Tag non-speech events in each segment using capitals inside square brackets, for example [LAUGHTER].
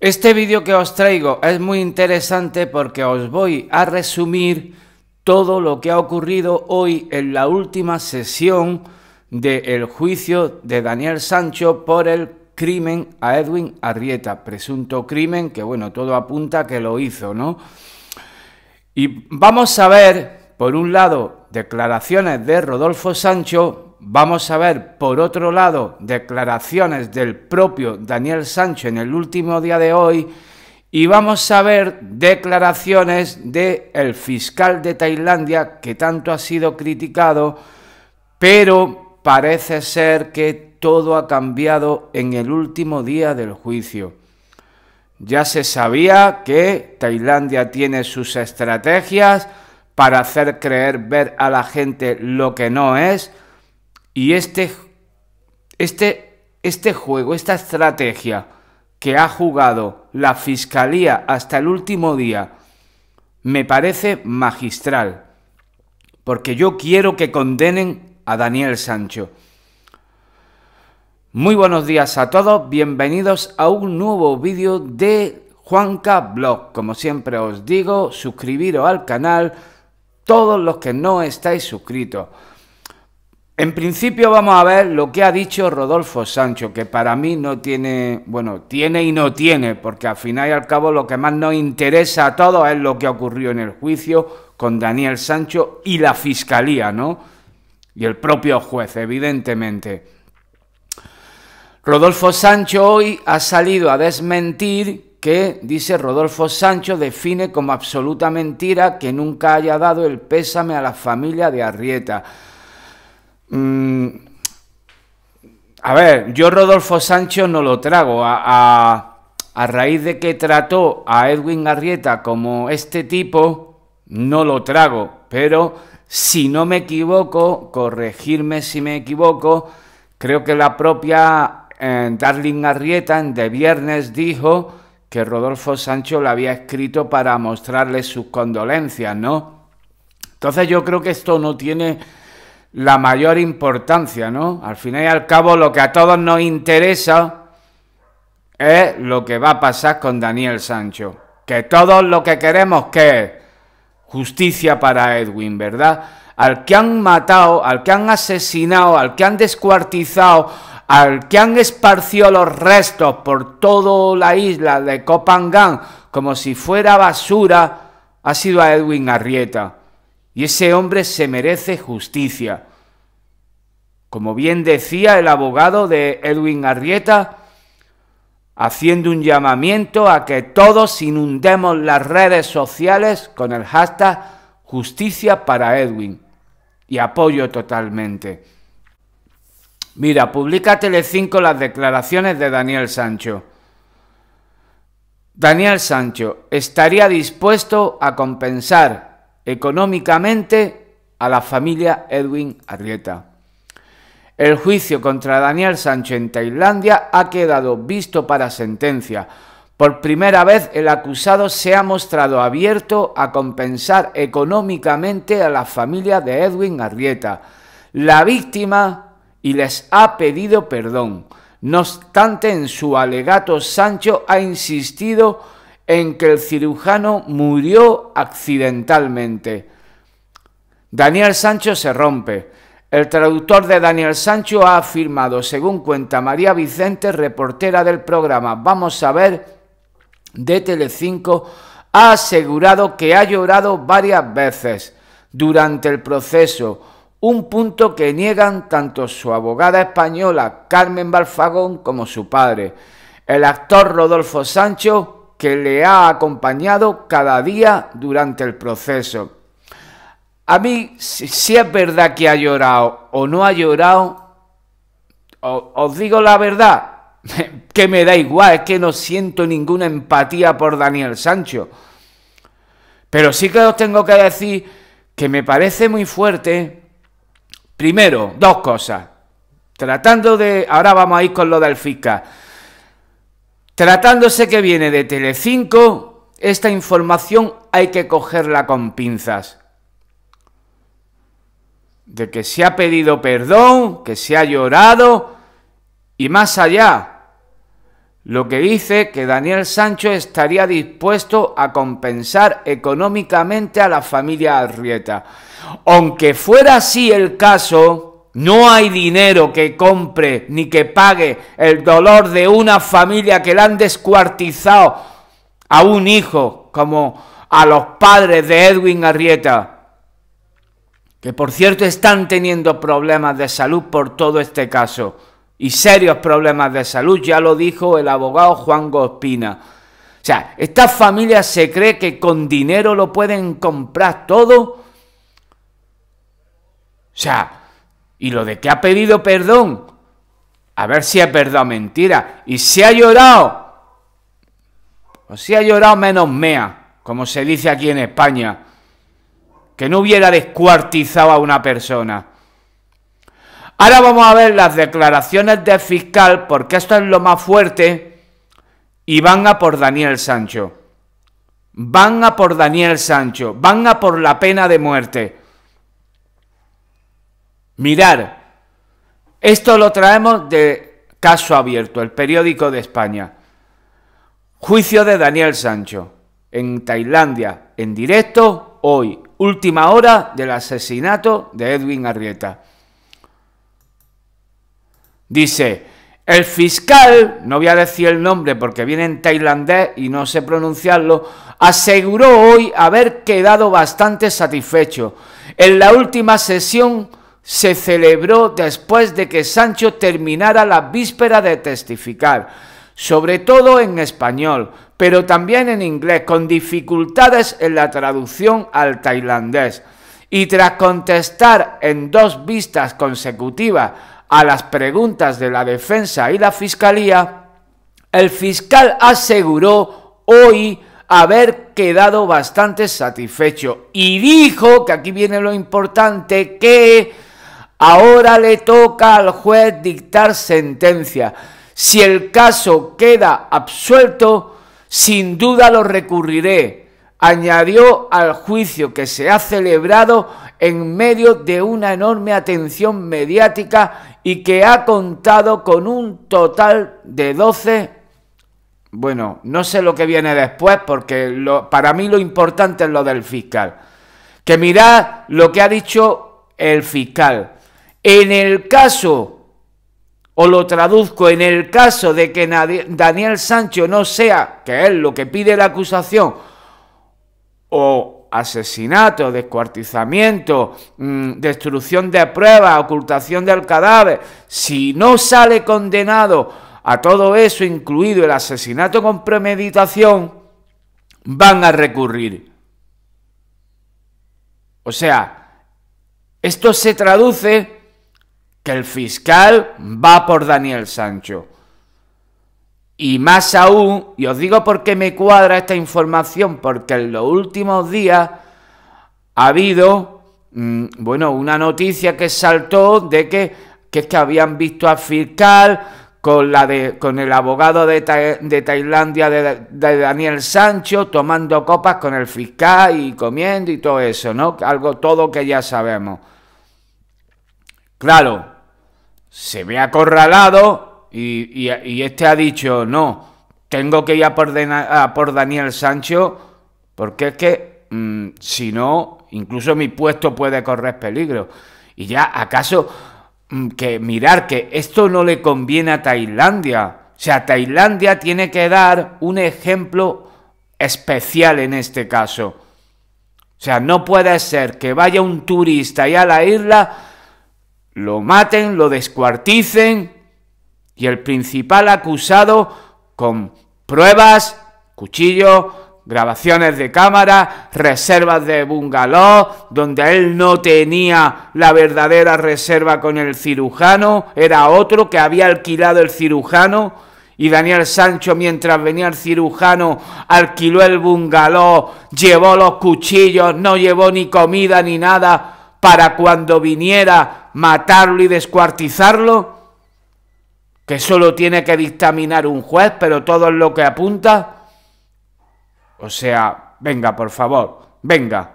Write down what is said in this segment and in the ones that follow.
Este vídeo que os traigo es muy interesante porque os voy a resumir todo lo que ha ocurrido hoy en la última sesión del juicio de Daniel Sancho por el crimen a Edwin Arrieta, presunto crimen que bueno, todo apunta que lo hizo, ¿no? Y vamos a ver, por un lado, declaraciones de Rodolfo Sancho vamos a ver, por otro lado, declaraciones del propio Daniel Sancho en el último día de hoy y vamos a ver declaraciones del el fiscal de Tailandia que tanto ha sido criticado, pero parece ser que todo ha cambiado en el último día del juicio. Ya se sabía que Tailandia tiene sus estrategias para hacer creer ver a la gente lo que no es, y este, este, este, juego, esta estrategia que ha jugado la Fiscalía hasta el último día, me parece magistral. Porque yo quiero que condenen a Daniel Sancho. Muy buenos días a todos, bienvenidos a un nuevo vídeo de Juanca Blog. Como siempre os digo, suscribiros al canal todos los que no estáis suscritos. En principio vamos a ver lo que ha dicho Rodolfo Sancho, que para mí no tiene, bueno, tiene y no tiene, porque al final y al cabo lo que más nos interesa a todos es lo que ocurrió en el juicio con Daniel Sancho y la fiscalía, ¿no? Y el propio juez, evidentemente. Rodolfo Sancho hoy ha salido a desmentir que, dice Rodolfo Sancho, define como absoluta mentira que nunca haya dado el pésame a la familia de Arrieta. Mm, a ver, yo Rodolfo Sancho no lo trago. A, raíz de que trató a Edwin Garrieta como este tipo, no lo trago. Pero si no me equivoco, corregirme si me equivoco, creo que la propia eh, Darling Garrieta de viernes dijo que Rodolfo Sancho le había escrito para mostrarle sus condolencias, ¿no? Entonces yo creo que esto no tiene la mayor importancia, ¿no? Al final y al cabo lo que a todos nos interesa es lo que va a pasar con Daniel Sancho. Que todos lo que queremos que es justicia para Edwin, ¿verdad? Al que han matado, al que han asesinado, al que han descuartizado, al que han esparcido los restos por toda la isla de Copangán como si fuera basura, ha sido a Edwin Arrieta y ese hombre se merece justicia. Como bien decía el abogado de Edwin Arrieta, haciendo un llamamiento a que todos inundemos las redes sociales con el hashtag justicia para Edwin. Y apoyo totalmente. Mira, publica Telecinco las declaraciones de Daniel Sancho. Daniel Sancho estaría dispuesto a compensar económicamente a la familia Edwin Arrieta. El juicio contra Daniel Sancho en Tailandia ha quedado visto para sentencia. Por primera vez el acusado se ha mostrado abierto a compensar económicamente a la familia de Edwin Arrieta, la víctima, y les ha pedido perdón. No obstante, en su alegato Sancho ha insistido en que el cirujano murió accidentalmente. Daniel Sancho se rompe. El traductor de Daniel Sancho ha afirmado, según cuenta María Vicente, reportera del programa Vamos a ver de Telecinco, ha asegurado que ha llorado varias veces durante el proceso, un punto que niegan tanto su abogada española Carmen Balfagón como su padre. El actor Rodolfo Sancho que le ha acompañado cada día durante el proceso. A mí, si, es verdad que ha llorado o no ha llorado, os digo la verdad, [LAUGHS] que me da igual, es que no siento ninguna empatía por Daniel Sancho. Pero sí que os tengo que decir que me parece muy fuerte, primero, dos cosas. Tratando de, ahora vamos a ir con lo del FICA Tratándose que viene de Telecinco, esta información hay que cogerla con pinzas. De que se ha pedido perdón, que se ha llorado y más allá. Lo que dice que Daniel Sancho estaría dispuesto a compensar económicamente a la familia Arrieta. Aunque fuera así el caso, no hay dinero que compre ni que pague el dolor de una familia que le han descuartizado a un hijo, como a los padres de Edwin Arrieta, que por cierto están teniendo problemas de salud por todo este caso, y serios problemas de salud, ya lo dijo el abogado Juan Gospina. O sea, estas familias se cree que con dinero lo pueden comprar todo. O sea, y lo de que ha pedido perdón, a ver si ha o mentira. Y si ha llorado, o pues si ha llorado menos mea, como se dice aquí en España, que no hubiera descuartizado a una persona. Ahora vamos a ver las declaraciones del fiscal, porque esto es lo más fuerte, y van a por Daniel Sancho. Van a por Daniel Sancho, van a por la pena de muerte. Mirar, esto lo traemos de Caso Abierto, el periódico de España. Juicio de Daniel Sancho, en Tailandia, en directo, hoy, última hora del asesinato de Edwin Arrieta. Dice, el fiscal, no voy a decir el nombre porque viene en tailandés y no sé pronunciarlo, aseguró hoy haber quedado bastante satisfecho. En la última sesión se celebró después de que Sancho terminara la víspera de testificar, sobre todo en español, pero también en inglés, con dificultades en la traducción al tailandés. Y tras contestar en dos vistas consecutivas a las preguntas de la defensa y la fiscalía, el fiscal aseguró hoy haber quedado bastante satisfecho y dijo, que aquí viene lo importante, que Ahora le toca al juez dictar sentencia. Si el caso queda absuelto, sin duda lo recurriré, añadió al juicio que se ha celebrado en medio de una enorme atención mediática y que ha contado con un total de 12 bueno, no sé lo que viene después porque para mí lo importante es lo del fiscal. Que mirad lo que ha dicho el fiscal. En el caso, o lo traduzco, en el caso de que Daniel Sancho no sea, que es lo que pide la acusación, o asesinato, descuartizamiento, mm, destrucción de pruebas, ocultación del cadáver, si no sale condenado a todo eso, incluido el asesinato con premeditación, van a recurrir. O sea, esto se traduce el fiscal va por Daniel Sancho. Y más aún, y os digo por qué me cuadra esta información, porque en los últimos días ha habido, mm, bueno, una noticia que saltó de que, que que habían visto al fiscal con, la de, con el abogado de, Tailandia de, de, Daniel Sancho tomando copas con el fiscal y comiendo y todo eso, ¿no? Algo todo que ya sabemos. Claro, se ha acorralado y, este ha dicho, no, tengo que ir a por, Daniel Sancho porque es que mm, si no, incluso mi puesto puede correr peligro. Y ya, ¿acaso mm, que mirar que esto no le conviene a Tailandia? O sea, Tailandia tiene que dar un ejemplo especial en este caso. O sea, no puede ser que vaya un turista y a la isla lo maten, lo descuarticen y el principal acusado con pruebas, cuchillo, grabaciones de cámara, reservas de bungalow, donde él no tenía la verdadera reserva con el cirujano, era otro que había alquilado el cirujano, y Daniel Sancho, mientras venía el cirujano, alquiló el bungalow, llevó los cuchillos, no llevó ni comida ni nada para cuando viniera matarlo y descuartizarlo, que solo tiene que dictaminar un juez, pero todo lo que apunta. O sea, venga, por favor, venga.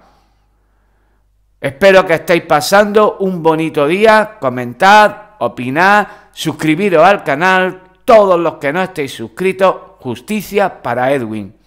Espero que estéis pasando un bonito día. Comentad, opinad, suscribiros al canal. Todos los que no estéis suscritos, justicia para Edwin.